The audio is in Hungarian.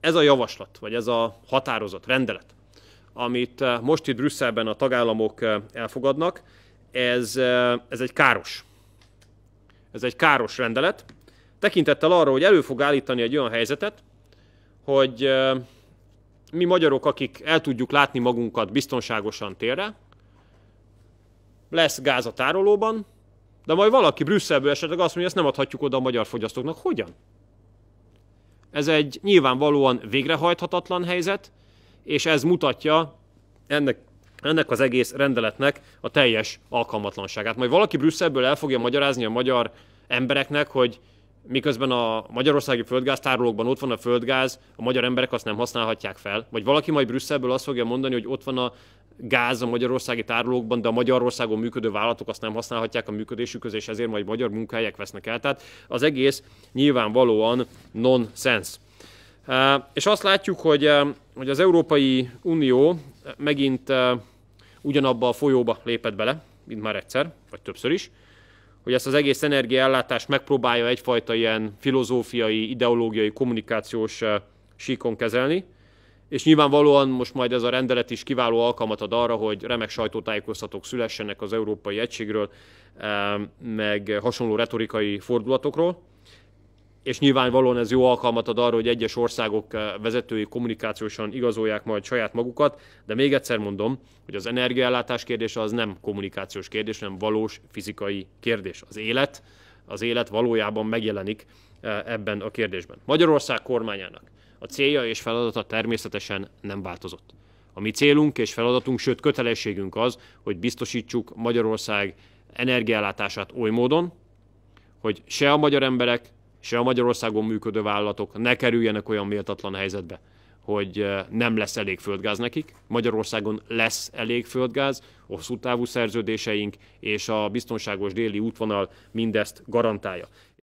ez a javaslat, vagy ez a határozat, rendelet, amit eh, most itt Brüsszelben a tagállamok eh, elfogadnak, ez, eh, ez egy káros. Ez egy káros rendelet, tekintettel arra, hogy elő fog állítani egy olyan helyzetet, hogy mi magyarok, akik el tudjuk látni magunkat biztonságosan térre, lesz gáz a tárolóban, de majd valaki Brüsszelből esetleg azt mondja, hogy ezt nem adhatjuk oda a magyar fogyasztóknak. Hogyan? Ez egy nyilvánvalóan végrehajthatatlan helyzet, és ez mutatja ennek, ennek az egész rendeletnek a teljes alkalmatlanságát. Majd valaki Brüsszelből el fogja magyarázni a magyar embereknek, hogy miközben a magyarországi földgáztárolókban ott van a földgáz, a magyar emberek azt nem használhatják fel. Vagy valaki majd Brüsszelből azt fogja mondani, hogy ott van a gáz a magyarországi tárolókban, de a Magyarországon működő vállalatok azt nem használhatják a működésükhöz, és ezért majd magyar munkahelyek vesznek el. Tehát az egész nyilvánvalóan nonsense. És azt látjuk, hogy, hogy az Európai Unió megint ugyanabba a folyóba lépett bele, mint már egyszer, vagy többször is, hogy ezt az egész energiaellátást megpróbálja egyfajta ilyen filozófiai, ideológiai, kommunikációs síkon kezelni, és nyilvánvalóan most majd ez a rendelet is kiváló alkalmat ad arra, hogy remek sajtótájékoztatók szülessenek az Európai Egységről, eh, meg hasonló retorikai fordulatokról. És nyilvánvalóan ez jó alkalmat ad arra, hogy egyes országok eh, vezetői kommunikációsan igazolják majd saját magukat, de még egyszer mondom, hogy az energiaellátás kérdése az nem kommunikációs kérdés, hanem valós fizikai kérdés. Az élet, az élet valójában megjelenik eh, ebben a kérdésben. Magyarország kormányának a célja és feladata természetesen nem változott. A mi célunk és feladatunk, sőt kötelességünk az, hogy biztosítsuk Magyarország energiállátását oly módon, hogy se a magyar emberek, se a Magyarországon működő vállalatok ne kerüljenek olyan méltatlan helyzetbe, hogy eh, nem lesz elég földgáz nekik. Magyarországon lesz elég földgáz, hosszú távú szerződéseink és a biztonságos déli útvonal mindezt garantálja.